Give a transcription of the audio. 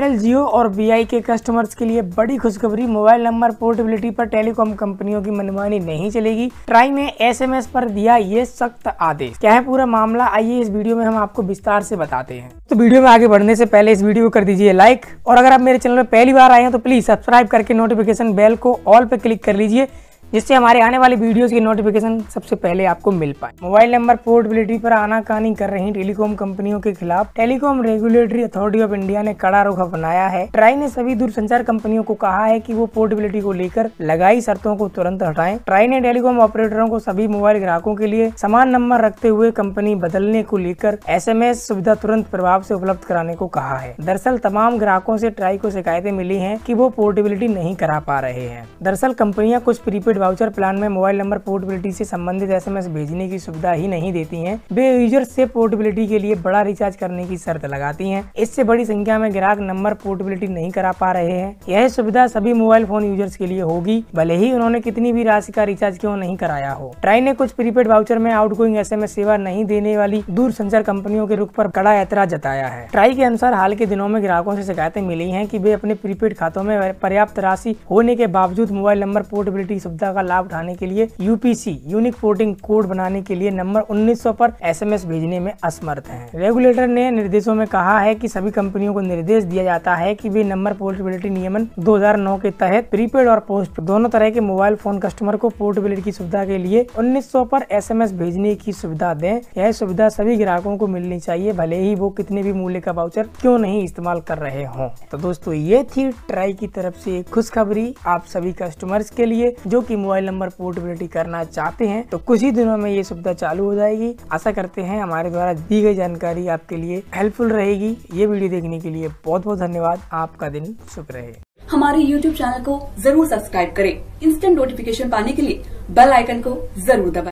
Airtel जियो और we के customers के लिए बड़ी खुशखबरी मोबाइल नंबर पोर्टेबिलिटी पर टेलीकॉम कंपनियों की मनमानी नहीं चलेगी ट्राई ने एसएमएस पर दिया ये सख्त आदेश क्या है पूरा मामला आइए इस वीडियो में हम आपको विस्तार से बताते हैं तो वीडियो में आगे बढ़ने से पहले इस वीडियो को कर दीजिए लाइक और अगर आप मेरे चैनल पर पहली बार आए हैं तो प्लीज सब्सक्राइब करके नोटिफिकेशन बेल को ऑल पे क्लिक कर लीजिए जिससे हमारे आने वाले वीडियोस की नोटिफिकेशन सबसे पहले आपको मिल पाए मोबाइल नंबर पोर्टेबिलिटी पर आनाकानी कर रही टेलीकॉम कंपनियों के खिलाफ telecom regulatory authority of India ने कड़ा रुख अपनाया है ट्राई ने सभी दूरसंचार कंपनियों को कहा है की वो पोर्टेबिलिटी को लेकर लगाई शर्तों को तुरंत हटाए ट्राई ने टेलीकॉम ऑपरेटरों को सभी मोबाइल ग्राहकों के लिए समान नंबर रखते हुए कंपनी बदलने को लेकर एस सुविधा तुरंत प्रभाव से उपलब्ध कराने को कहा है दरअसल तमाम ग्राहकों से ट्राई को शिकायतें मिली है की वो पोर्टेबिलिटी नहीं करा पा रहे हैं दरअसल कंपनियाँ कुछ प्रीपेड वाउचर प्लान में मोबाइल नंबर पोर्टेबिलिटी से संबंधित एसएमएस भेजने की सुविधा ही नहीं देती है वे यूजर से पोर्टेबिलिटी के लिए बड़ा रिचार्ज करने की शर्त लगाती है इससे बड़ी संख्या में ग्राहक नंबर पोर्टेबिलिटी नहीं करा पा रहे हैं यह सुविधा सभी मोबाइल फोन यूजर्स के लिए होगी भले ही उन्होंने कितनी भी राशि का रिचार्ज क्यों नहीं कराया हो ट्राई ने कुछ प्रीपेड वाउचर में आउटगोइंग एसएमएस सेवा नहीं देने वाली दूर संचार कंपनियों के रुख पर कड़ा ऐतराज जताया है ट्राई के अनुसार हाल के दिनों में ग्राहकों से शिकायतें मिली हैं कि वे अपने प्रीपेड खातों में पर्याप्त राशि होने के बावजूद मोबाइल नंबर पोर्टेबिलिटी सुविधा सुविधा का लाभ उठाने के लिए यूपीसी यूनिक पोर्टिंग कोड बनाने के लिए नंबर 1900 पर एसएमएस भेजने में असमर्थ है रेगुलेटर ने निर्देशों में कहा है की सभी कंपनियों को निर्देश दिया जाता है की वे नंबर पोर्टेबिलिटी नियमन नौ के तहत प्रीपेड और पोस्ट दोनों तरह के मोबाइल फोन कस्टमर को पोर्टेबिलिटी की सुविधा के लिए 1900 पर एस भेजने की सुविधा दें यह सुविधा सभी ग्राहकों को मिलनी चाहिए भले ही वो कितने भी मूल्य का वाउचर क्यों नहीं इस्तेमाल कर रहे हों तो दोस्तों ये थी ट्राई की तरफ से खुशखबरी आप सभी कस्टमर्स के लिए जो की मोबाइल नंबर पोर्टेबिलिटी करना चाहते हैं तो कुछ ही दिनों में ये सुविधा चालू हो जाएगी आशा करते हैं हमारे द्वारा दी गई जानकारी आपके लिए हेल्पफुल रहेगी ये वीडियो देखने के लिए बहुत बहुत धन्यवाद आपका दिन शुक्र रहे हमारे YouTube चैनल को जरूर सब्सक्राइब करें इंस्टेंट नोटिफिकेशन पाने के लिए बेल आइकन को जरूर दबाएं।